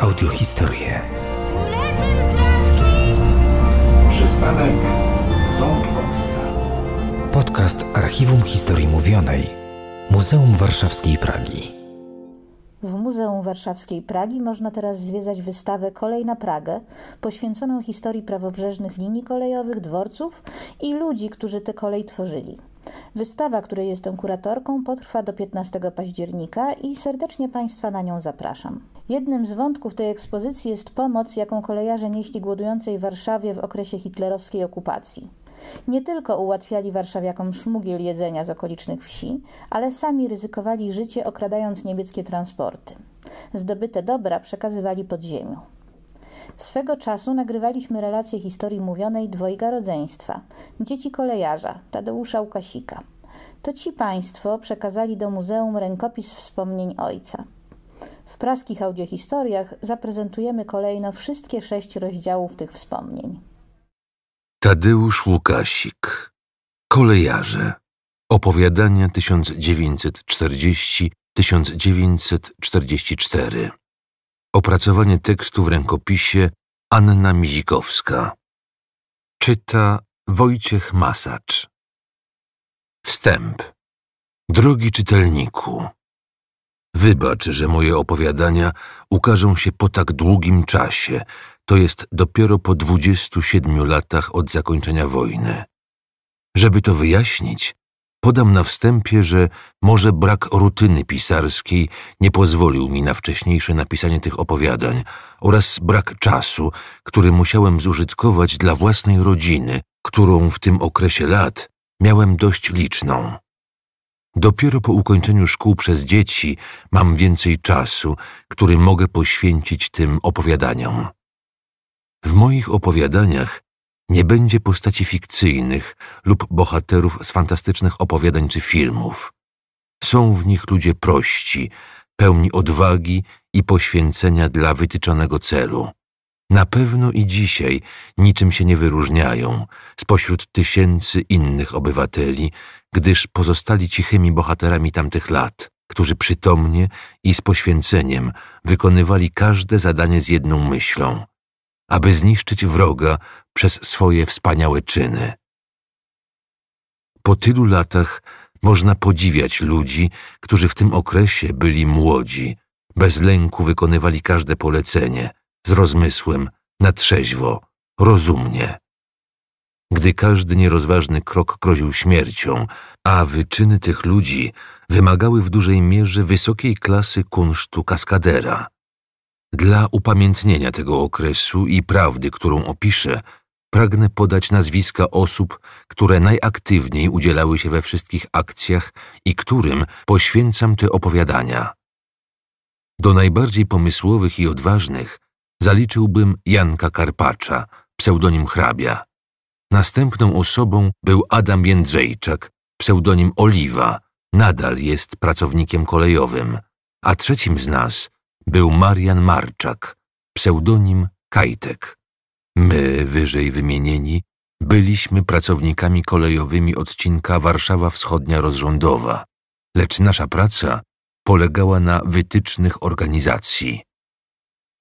audiohistorie. Przystanek Ząbkowska. Podcast Archiwum Historii Mówionej Muzeum Warszawskiej Pragi. W Muzeum Warszawskiej Pragi można teraz zwiedzać wystawę Kolej na Pragę, poświęconą historii prawobrzeżnych linii kolejowych, dworców i ludzi, którzy tę kolej tworzyli. Wystawa, której jestem kuratorką, potrwa do 15 października i serdecznie Państwa na nią zapraszam. Jednym z wątków tej ekspozycji jest pomoc, jaką kolejarze nieśli głodującej Warszawie w okresie hitlerowskiej okupacji. Nie tylko ułatwiali warszawiakom szmugiel jedzenia z okolicznych wsi, ale sami ryzykowali życie okradając niemieckie transporty. Zdobyte dobra przekazywali podziemiu. Swego czasu nagrywaliśmy relację historii mówionej dwojga rodzeństwa, dzieci kolejarza Tadeusza Łukasika. To ci państwo przekazali do muzeum rękopis wspomnień ojca – w praskich audiohistoriach zaprezentujemy kolejno wszystkie sześć rozdziałów tych wspomnień. Tadeusz Łukasik Kolejarze Opowiadania 1940-1944 Opracowanie tekstu w rękopisie Anna Mizikowska Czyta Wojciech Masacz Wstęp Drogi czytelniku Wybacz, że moje opowiadania ukażą się po tak długim czasie, to jest dopiero po 27 latach od zakończenia wojny. Żeby to wyjaśnić, podam na wstępie, że może brak rutyny pisarskiej nie pozwolił mi na wcześniejsze napisanie tych opowiadań oraz brak czasu, który musiałem zużytkować dla własnej rodziny, którą w tym okresie lat miałem dość liczną. Dopiero po ukończeniu szkół przez dzieci mam więcej czasu, który mogę poświęcić tym opowiadaniom. W moich opowiadaniach nie będzie postaci fikcyjnych lub bohaterów z fantastycznych opowiadań czy filmów. Są w nich ludzie prości, pełni odwagi i poświęcenia dla wytyczonego celu. Na pewno i dzisiaj niczym się nie wyróżniają spośród tysięcy innych obywateli, gdyż pozostali cichymi bohaterami tamtych lat, którzy przytomnie i z poświęceniem wykonywali każde zadanie z jedną myślą aby zniszczyć wroga przez swoje wspaniałe czyny. Po tylu latach można podziwiać ludzi, którzy w tym okresie byli młodzi, bez lęku wykonywali każde polecenie, z rozmysłem, na trzeźwo, rozumnie. Gdy każdy nierozważny krok groził śmiercią, a wyczyny tych ludzi wymagały w dużej mierze wysokiej klasy kunsztu kaskadera. Dla upamiętnienia tego okresu i prawdy, którą opiszę, pragnę podać nazwiska osób, które najaktywniej udzielały się we wszystkich akcjach i którym poświęcam te opowiadania. Do najbardziej pomysłowych i odważnych zaliczyłbym Janka Karpacza, pseudonim hrabia. Następną osobą był Adam Jędrzejczak, pseudonim Oliwa, nadal jest pracownikiem kolejowym, a trzecim z nas był Marian Marczak, pseudonim Kajtek. My, wyżej wymienieni, byliśmy pracownikami kolejowymi odcinka Warszawa Wschodnia Rozrządowa, lecz nasza praca polegała na wytycznych organizacji.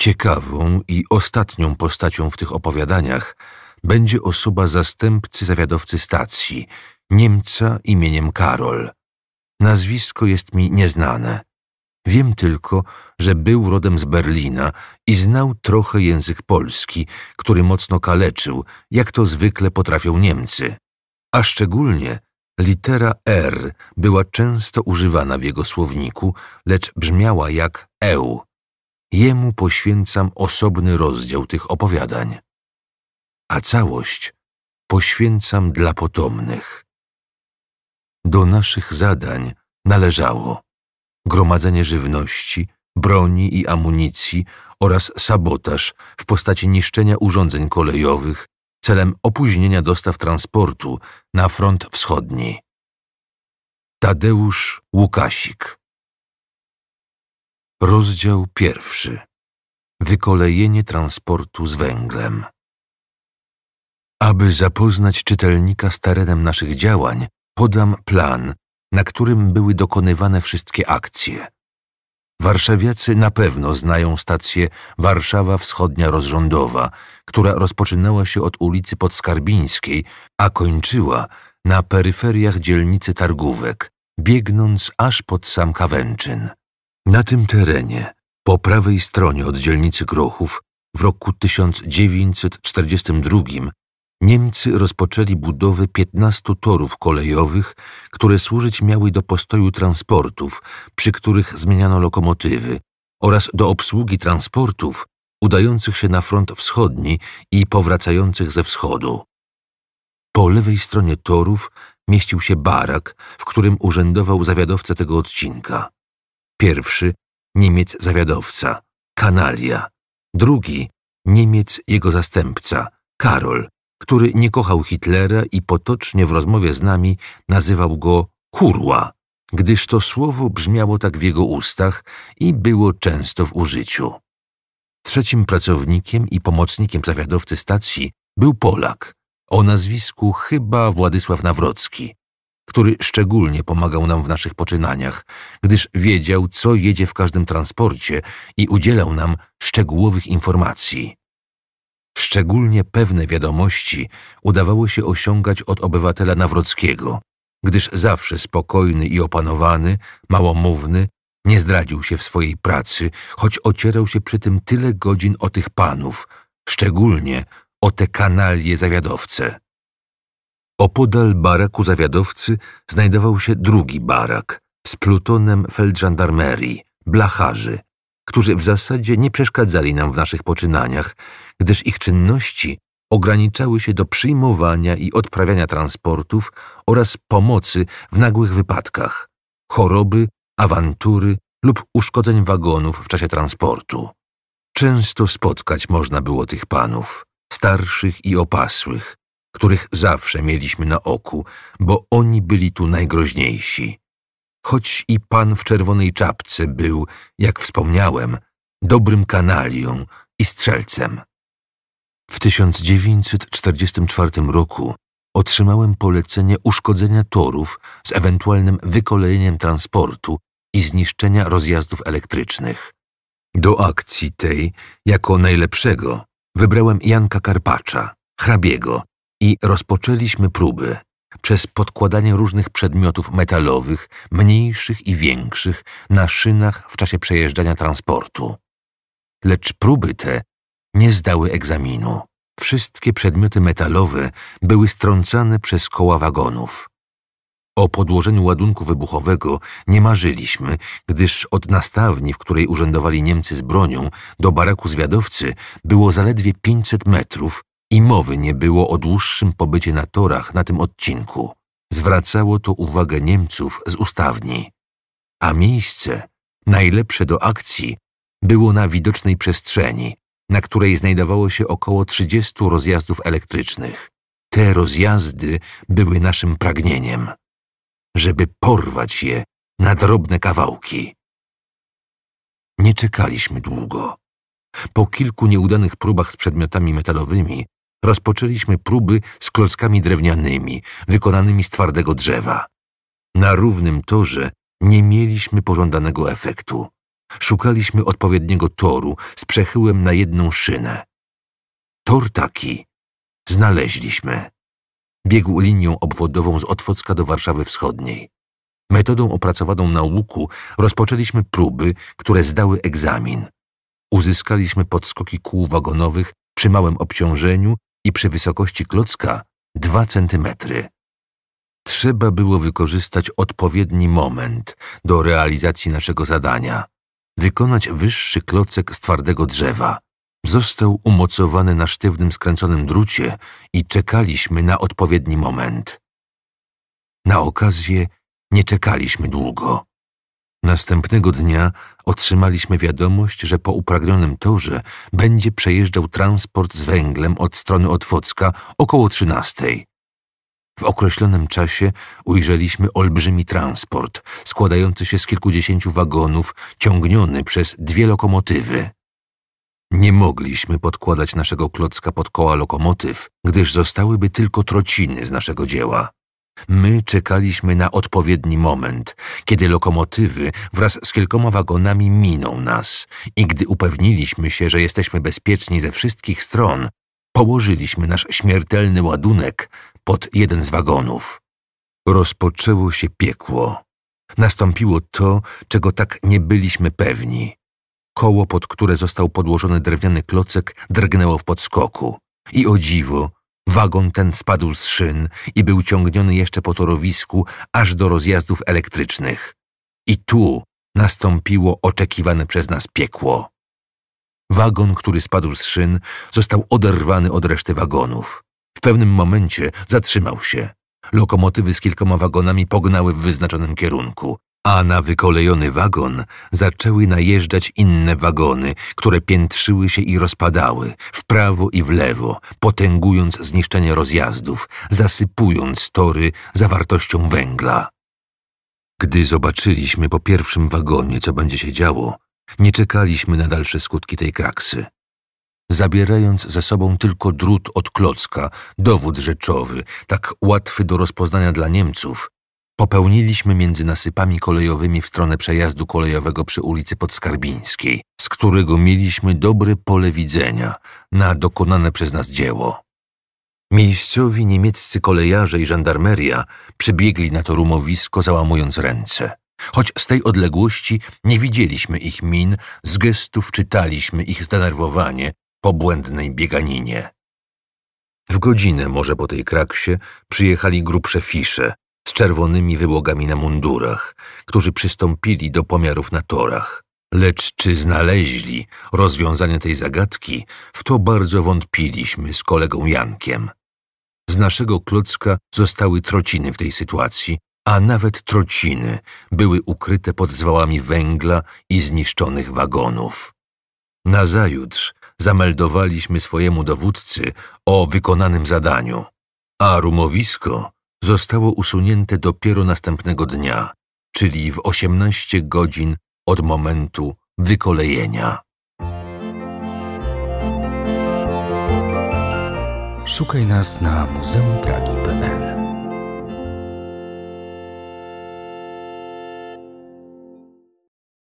Ciekawą i ostatnią postacią w tych opowiadaniach będzie osoba zastępcy zawiadowcy stacji, Niemca imieniem Karol. Nazwisko jest mi nieznane. Wiem tylko, że był rodem z Berlina i znał trochę język polski, który mocno kaleczył, jak to zwykle potrafią Niemcy. A szczególnie litera R była często używana w jego słowniku, lecz brzmiała jak EU. Jemu poświęcam osobny rozdział tych opowiadań, a całość poświęcam dla potomnych. Do naszych zadań należało gromadzenie żywności, broni i amunicji oraz sabotaż w postaci niszczenia urządzeń kolejowych celem opóźnienia dostaw transportu na front wschodni. Tadeusz Łukasik Rozdział pierwszy. Wykolejenie transportu z węglem. Aby zapoznać czytelnika z terenem naszych działań, podam plan, na którym były dokonywane wszystkie akcje. Warszawiacy na pewno znają stację Warszawa Wschodnia Rozrządowa, która rozpoczynała się od ulicy Podskarbińskiej, a kończyła na peryferiach dzielnicy Targówek, biegnąc aż pod sam Kawęczyn. Na tym terenie, po prawej stronie od dzielnicy Grochów, w roku 1942 Niemcy rozpoczęli budowę 15 torów kolejowych, które służyć miały do postoju transportów, przy których zmieniano lokomotywy, oraz do obsługi transportów udających się na front wschodni i powracających ze wschodu. Po lewej stronie torów mieścił się barak, w którym urzędował zawiadowca tego odcinka. Pierwszy Niemiec zawiadowca, kanalia. Drugi Niemiec jego zastępca, Karol, który nie kochał Hitlera i potocznie w rozmowie z nami nazywał go kurła, gdyż to słowo brzmiało tak w jego ustach i było często w użyciu. Trzecim pracownikiem i pomocnikiem zawiadowcy stacji był Polak o nazwisku chyba Władysław Nawrocki, który szczególnie pomagał nam w naszych poczynaniach, gdyż wiedział, co jedzie w każdym transporcie i udzielał nam szczegółowych informacji. Szczególnie pewne wiadomości udawało się osiągać od obywatela Nawrockiego, gdyż zawsze spokojny i opanowany, małomówny, nie zdradził się w swojej pracy, choć ocierał się przy tym tyle godzin o tych panów, szczególnie o te kanalie zawiadowce. Opodal baraku zawiadowcy znajdował się drugi barak z plutonem feldżandarmerii, blacharzy, którzy w zasadzie nie przeszkadzali nam w naszych poczynaniach, gdyż ich czynności ograniczały się do przyjmowania i odprawiania transportów oraz pomocy w nagłych wypadkach, choroby, awantury lub uszkodzeń wagonów w czasie transportu. Często spotkać można było tych panów, starszych i opasłych, których zawsze mieliśmy na oku, bo oni byli tu najgroźniejsi. Choć i pan w czerwonej czapce był, jak wspomniałem, dobrym kanalią i strzelcem. W 1944 roku otrzymałem polecenie uszkodzenia torów z ewentualnym wykolejeniem transportu i zniszczenia rozjazdów elektrycznych. Do akcji tej, jako najlepszego, wybrałem Janka Karpacza, hrabiego, i rozpoczęliśmy próby przez podkładanie różnych przedmiotów metalowych, mniejszych i większych, na szynach w czasie przejeżdżania transportu. Lecz próby te nie zdały egzaminu. Wszystkie przedmioty metalowe były strącane przez koła wagonów. O podłożeniu ładunku wybuchowego nie marzyliśmy, gdyż od nastawni, w której urzędowali Niemcy z bronią, do baraku zwiadowcy było zaledwie 500 metrów, i mowy nie było o dłuższym pobycie na torach na tym odcinku. Zwracało to uwagę Niemców z ustawni. A miejsce, najlepsze do akcji, było na widocznej przestrzeni, na której znajdowało się około 30 rozjazdów elektrycznych. Te rozjazdy były naszym pragnieniem, żeby porwać je na drobne kawałki. Nie czekaliśmy długo. Po kilku nieudanych próbach z przedmiotami metalowymi rozpoczęliśmy próby z klockami drewnianymi, wykonanymi z twardego drzewa. Na równym torze nie mieliśmy pożądanego efektu. Szukaliśmy odpowiedniego toru z przechyłem na jedną szynę. Tor taki znaleźliśmy. Biegł linią obwodową z Otwocka do Warszawy Wschodniej. Metodą opracowaną na łuku rozpoczęliśmy próby, które zdały egzamin. Uzyskaliśmy podskoki kół wagonowych przy małym obciążeniu i przy wysokości klocka 2 cm. Trzeba było wykorzystać odpowiedni moment do realizacji naszego zadania. Wykonać wyższy klocek z twardego drzewa. Został umocowany na sztywnym skręconym drucie i czekaliśmy na odpowiedni moment. Na okazję nie czekaliśmy długo. Następnego dnia otrzymaliśmy wiadomość, że po upragnionym torze będzie przejeżdżał transport z węglem od strony Otwocka około 13. W określonym czasie ujrzeliśmy olbrzymi transport, składający się z kilkudziesięciu wagonów, ciągniony przez dwie lokomotywy. Nie mogliśmy podkładać naszego klocka pod koła lokomotyw, gdyż zostałyby tylko trociny z naszego dzieła. My czekaliśmy na odpowiedni moment, kiedy lokomotywy wraz z kilkoma wagonami miną nas i gdy upewniliśmy się, że jesteśmy bezpieczni ze wszystkich stron, położyliśmy nasz śmiertelny ładunek pod jeden z wagonów. Rozpoczęło się piekło. Nastąpiło to, czego tak nie byliśmy pewni. Koło, pod które został podłożony drewniany klocek, drgnęło w podskoku. I o dziwo, Wagon ten spadł z szyn i był ciągniony jeszcze po torowisku aż do rozjazdów elektrycznych. I tu nastąpiło oczekiwane przez nas piekło. Wagon, który spadł z szyn, został oderwany od reszty wagonów. W pewnym momencie zatrzymał się. Lokomotywy z kilkoma wagonami pognały w wyznaczonym kierunku a na wykolejony wagon zaczęły najeżdżać inne wagony, które piętrzyły się i rozpadały w prawo i w lewo, potęgując zniszczenie rozjazdów, zasypując tory zawartością węgla. Gdy zobaczyliśmy po pierwszym wagonie, co będzie się działo, nie czekaliśmy na dalsze skutki tej kraksy. Zabierając ze sobą tylko drut od klocka, dowód rzeczowy, tak łatwy do rozpoznania dla Niemców, Popełniliśmy między nasypami kolejowymi w stronę przejazdu kolejowego przy ulicy Podskarbińskiej, z którego mieliśmy dobre pole widzenia na dokonane przez nas dzieło. Miejscowi niemieccy kolejarze i żandarmeria przybiegli na to rumowisko, załamując ręce. Choć z tej odległości nie widzieliśmy ich min, z gestów czytaliśmy ich zdenerwowanie po błędnej bieganinie. W godzinę może po tej kraksie przyjechali grubsze fisze, z czerwonymi wyłogami na mundurach, którzy przystąpili do pomiarów na torach. Lecz czy znaleźli rozwiązanie tej zagadki, w to bardzo wątpiliśmy z kolegą Jankiem. Z naszego klocka zostały trociny w tej sytuacji, a nawet trociny były ukryte pod zwałami węgla i zniszczonych wagonów. Nazajutrz zameldowaliśmy swojemu dowódcy o wykonanym zadaniu, a rumowisko zostało usunięte dopiero następnego dnia, czyli w 18 godzin od momentu wykolejenia. Szukaj nas na Muzeum Pragi.